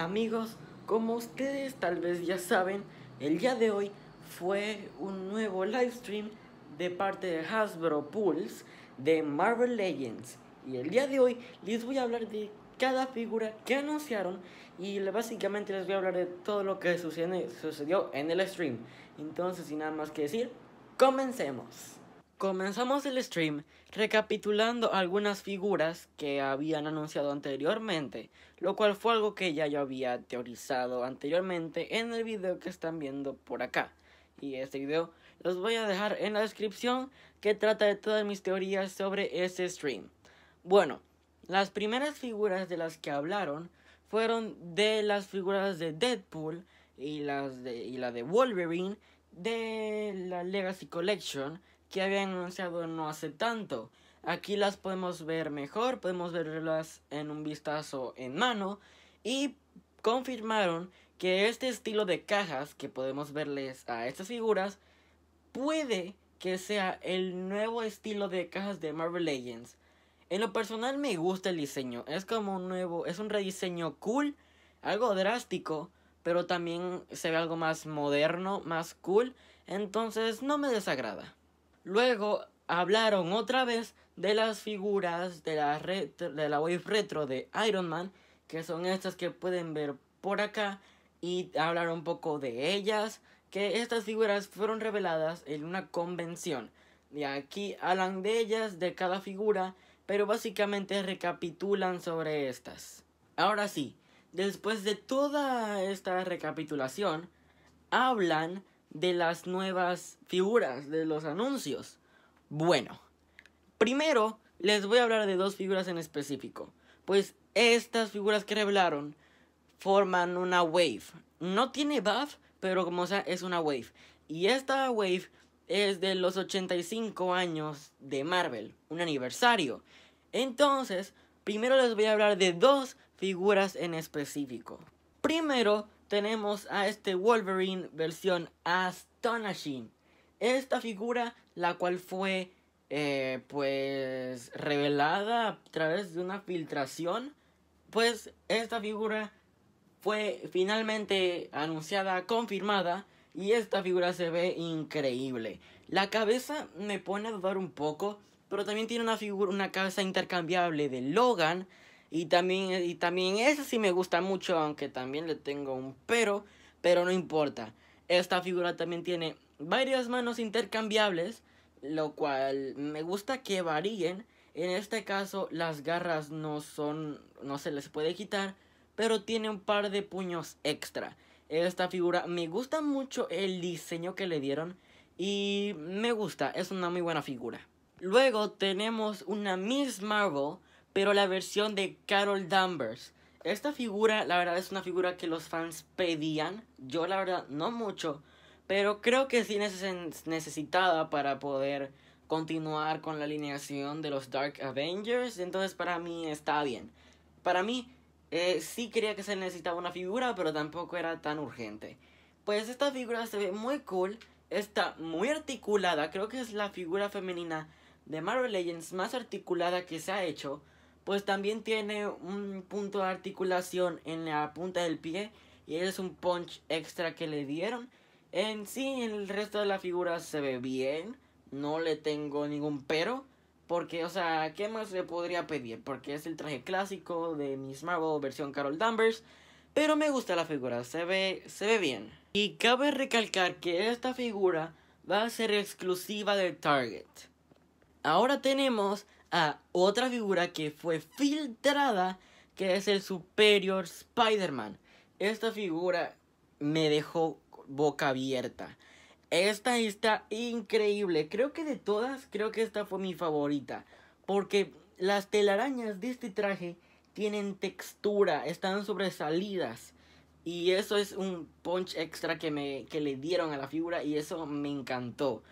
Amigos, como ustedes tal vez ya saben, el día de hoy fue un nuevo live stream de parte de Hasbro Pulse de Marvel Legends. Y el día de hoy les voy a hablar de cada figura que anunciaron y básicamente les voy a hablar de todo lo que sucedió en el stream. Entonces, sin nada más que decir, comencemos. Comenzamos el stream recapitulando algunas figuras que habían anunciado anteriormente, lo cual fue algo que ya yo había teorizado anteriormente en el video que están viendo por acá. Y este video los voy a dejar en la descripción que trata de todas mis teorías sobre ese stream. Bueno, las primeras figuras de las que hablaron fueron de las figuras de Deadpool y, las y la de Wolverine de la Legacy Collection que habían anunciado no hace tanto. Aquí las podemos ver mejor, podemos verlas en un vistazo en mano y confirmaron que este estilo de cajas que podemos verles a estas figuras puede que sea el nuevo estilo de cajas de Marvel Legends. En lo personal me gusta el diseño, es como un nuevo, es un rediseño cool, algo drástico, pero también se ve algo más moderno, más cool, entonces no me desagrada. Luego hablaron otra vez de las figuras de la, de la Wave Retro de Iron Man, que son estas que pueden ver por acá, y hablaron un poco de ellas, que estas figuras fueron reveladas en una convención. Y aquí hablan de ellas, de cada figura, pero básicamente recapitulan sobre estas. Ahora sí, después de toda esta recapitulación, hablan de las nuevas figuras, de los anuncios. Bueno, primero les voy a hablar de dos figuras en específico. Pues estas figuras que revelaron forman una wave. No tiene buff, pero como sea, es una wave. Y esta wave es de los 85 años de Marvel, un aniversario. Entonces, primero les voy a hablar de dos figuras en específico. Primero, tenemos a este Wolverine versión Astonishing. Esta figura, la cual fue eh, pues revelada a través de una filtración, pues esta figura fue finalmente anunciada, confirmada, y esta figura se ve increíble. La cabeza me pone a dudar un poco, pero también tiene una figura, una cabeza intercambiable de Logan, y también, y también esa sí me gusta mucho, aunque también le tengo un pero, pero no importa. Esta figura también tiene varias manos intercambiables, lo cual me gusta que varíen. En este caso las garras no son, no se les puede quitar, pero tiene un par de puños extra. Esta figura me gusta mucho el diseño que le dieron y me gusta, es una muy buena figura. Luego tenemos una Miss Marvel pero la versión de Carol Danvers. Esta figura, la verdad, es una figura que los fans pedían. Yo, la verdad, no mucho, pero creo que sí necesitada para poder continuar con la alineación de los Dark Avengers. Entonces, para mí está bien. Para mí, eh, sí creía que se necesitaba una figura, pero tampoco era tan urgente. Pues esta figura se ve muy cool, está muy articulada, creo que es la figura femenina de Marvel Legends más articulada que se ha hecho pues también tiene un punto de articulación en la punta del pie y es un punch extra que le dieron. En sí, el resto de la figura se ve bien, no le tengo ningún pero, porque, o sea, ¿qué más le podría pedir? Porque es el traje clásico de Miss Marvel versión Carol Danvers, pero me gusta la figura, se ve, se ve bien. Y cabe recalcar que esta figura va a ser exclusiva de Target. Ahora tenemos a otra figura que fue filtrada, que es el Superior Spider-Man. Esta figura me dejó boca abierta. Esta está increíble. Creo que de todas, creo que esta fue mi favorita. Porque las telarañas de este traje tienen textura, están sobresalidas. Y eso es un punch extra que, me, que le dieron a la figura y eso me encantó.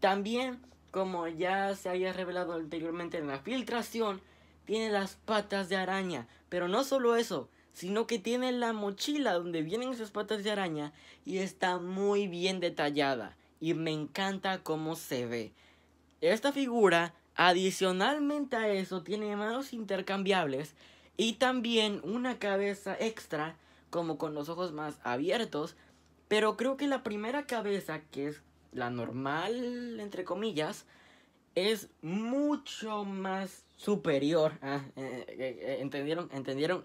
También como ya se había revelado anteriormente en la filtración, tiene las patas de araña. Pero no solo eso, sino que tiene la mochila donde vienen sus patas de araña y está muy bien detallada. Y me encanta cómo se ve. Esta figura, adicionalmente a eso, tiene manos intercambiables y también una cabeza extra, como con los ojos más abiertos. Pero creo que la primera cabeza, que es la normal, entre comillas, es mucho más superior. Ah, eh, eh, eh, ¿Entendieron? ¿Entendieron?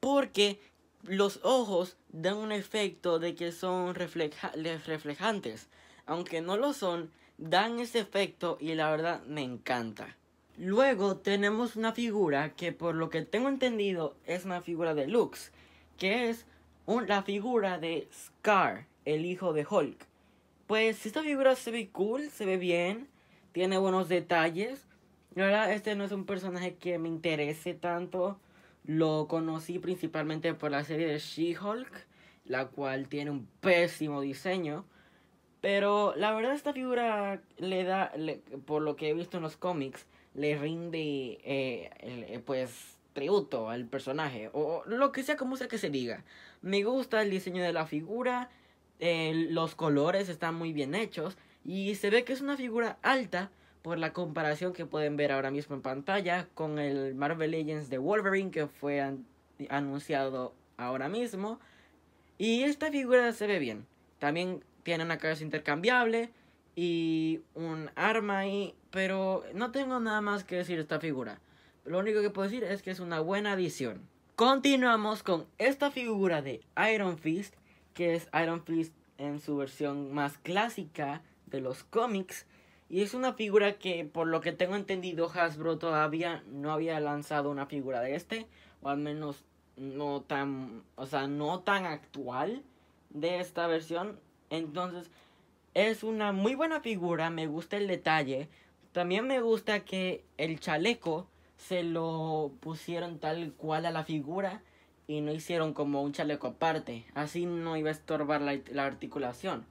Porque los ojos dan un efecto de que son reflejantes. Aunque no lo son, dan ese efecto y la verdad me encanta. Luego tenemos una figura que por lo que tengo entendido es una figura de Lux, que es la figura de Scar, el hijo de Hulk. Pues esta figura se ve cool, se ve bien, tiene buenos detalles. La verdad, este no es un personaje que me interese tanto. Lo conocí principalmente por la serie de She-Hulk, la cual tiene un pésimo diseño. Pero la verdad esta figura le da, por lo que he visto en los cómics, le rinde eh, eh, pues tributo al personaje o lo que sea como sea que se diga. Me gusta el diseño de la figura, eh, los colores están muy bien hechos y se ve que es una figura alta por la comparación que pueden ver ahora mismo en pantalla con el Marvel Legends de Wolverine que fue anunciado ahora mismo. Y esta figura se ve bien. También tiene una cabeza intercambiable y un arma ahí, pero no tengo nada más que decir de esta figura. Lo único que puedo decir es que es una buena adición. Continuamos con esta figura de Iron Fist que es Iron Fist en su versión más clásica de los cómics. Y es una figura que, por lo que tengo entendido, Hasbro todavía no había lanzado una figura de este, o al menos no tan, o sea, no tan actual de esta versión. Entonces, es una muy buena figura, me gusta el detalle. También me gusta que el chaleco se lo pusieron tal cual a la figura y no hicieron como un chaleco aparte, así no iba a estorbar la, articulación.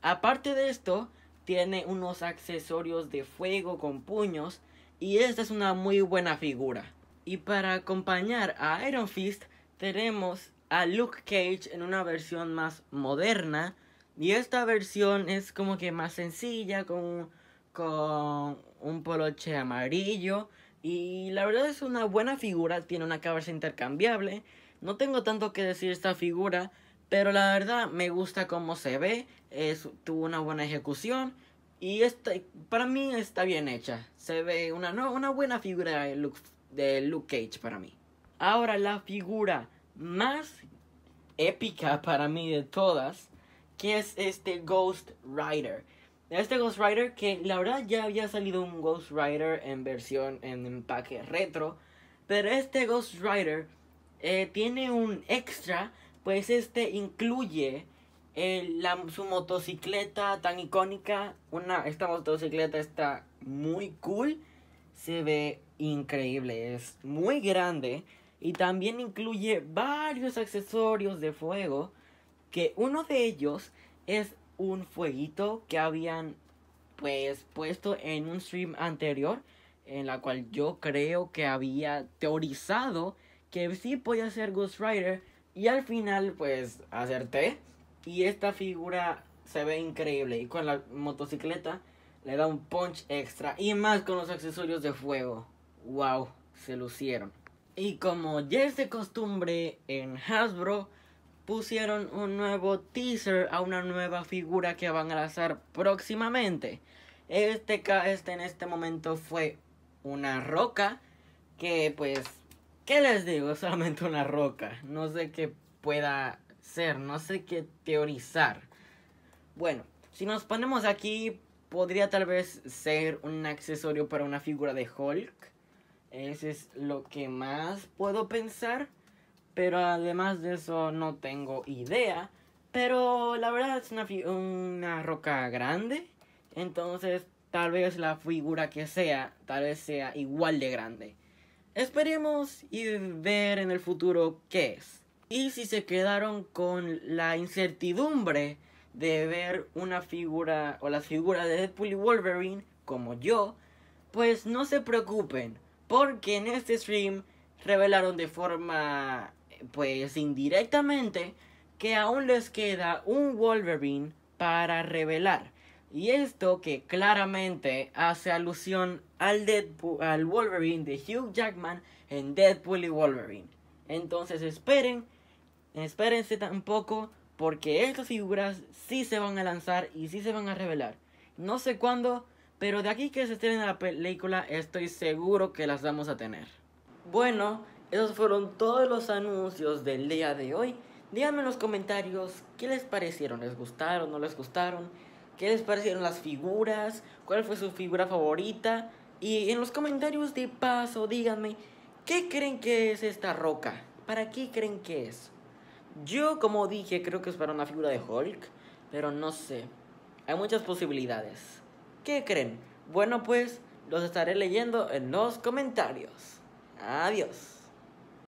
Aparte de esto, tiene unos accesorios de fuego con puños y esta es una muy buena figura. Y para acompañar a Iron Fist tenemos a Luke Cage en una versión más moderna y esta versión es como que más sencilla con, con un poloche amarillo y la verdad es una buena figura, tiene una cabeza intercambiable no tengo tanto que decir esta figura, pero la verdad me gusta cómo se ve, es, tuvo una buena ejecución y para mí está bien hecha. Se ve una, no, una buena figura de Luke, de Luke Cage para mí. Ahora la figura más épica para mí de todas, que es este Ghost Rider. Este Ghost Rider que la verdad ya había salido un Ghost Rider en versión en empaque retro, pero este Ghost Rider eh, tiene un extra, pues este incluye eh, su motocicleta tan icónica. esta motocicleta está muy cool, se ve increíble, es muy grande y también incluye varios accesorios de fuego, que uno de ellos es un fueguito que habían pues puesto en un stream anterior en la cual yo creo que había teorizado que sí podía ser Ghost Rider y al final pues acerté y esta figura se ve increíble y con la motocicleta le da un punch extra y más con los accesorios de fuego. Wow, se lucieron. Y como ya es de costumbre en Hasbro, pusieron un nuevo teaser a una nueva figura que van a lanzar próximamente. Este, este en este momento fue una roca que pues ¿Qué les digo? solamente una roca. No sé qué pueda ser, no sé qué teorizar. Bueno, si nos ponemos aquí, podría tal vez ser un accesorio para una figura de Hulk. Ese es lo que más puedo pensar. Pero además de eso no tengo idea. Pero la verdad es una, una roca grande. Entonces tal vez la figura que sea, tal vez sea igual de grande. Esperemos y ver en el futuro qué es. Y si se quedaron con la incertidumbre de ver una figura o las figuras de Deadpool y Wolverine como yo, pues no se preocupen, porque en este stream revelaron de forma pues indirectamente que aún les queda un Wolverine para revelar. Y esto que claramente hace alusión al, al Wolverine de Hugh Jackman en Deadpool y Wolverine. Entonces esperen, espérense tampoco porque estas figuras sí se van a lanzar y sí se van a revelar. No sé cuándo, pero de aquí que se en la película estoy seguro que las vamos a tener. Bueno, esos fueron todos los anuncios del día de hoy. Díganme en los comentarios qué les parecieron, les gustaron, o no les gustaron ¿Qué les parecieron las figuras? ¿Cuál fue su figura favorita? Y en los comentarios de paso, díganme, ¿qué creen que es esta roca? ¿Para qué creen que es? Yo, como dije, creo que es para una figura de Hulk, pero no sé. Hay muchas posibilidades. ¿Qué creen? Bueno, pues los estaré leyendo en los comentarios. Adiós.